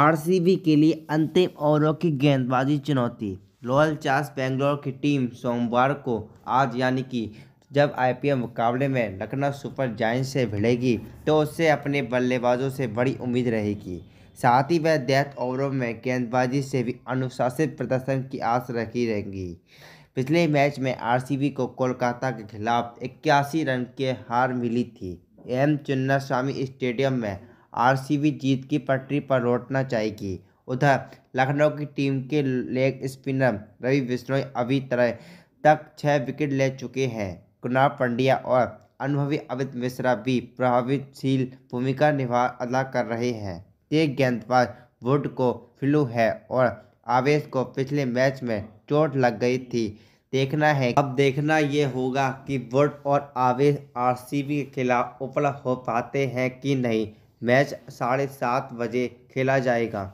RCB के लिए अंतिम ओवरों की गेंदबाजी चुनौती रॉयल चार्स बेंगलोर की टीम सोमवार को आज यानी कि जब आईपीएल मुकाबले में लखनऊ सुपर जाइंट्स से भिड़ेगी तो उससे अपने बल्लेबाजों से बड़ी उम्मीद रहेगी साथ ही वह डेथ ओवरों में गेंदबाजी से भी अनुशासित प्रदर्शन की आस रखी रहेगी पिछले मैच में आरसीबी को कोलकाता के खिलाफ इक्यासी रन के हार मिली थी एम चुन्नास्वामी स्टेडियम में आरसीबी जीत की पटरी पर लौटना चाहेगी उधर लखनऊ की टीम के लेग स्पिनर रवि बिश्नोई अभी तरह तक छः विकेट ले चुके हैं कुणाल पंड्या और अनुभवी अमित मिश्रा भी प्रभावितशील भूमिका निभा अदा कर रहे हैं तेज गेंदबाज वुड को फ्लू है और आवेश को पिछले मैच में चोट लग गई थी देखना है अब देखना ये होगा कि वुड और आवेश आरसीबी के खिलाफ उपलब्ध हो पाते हैं कि नहीं मैच साढ़े सात बजे खेला जाएगा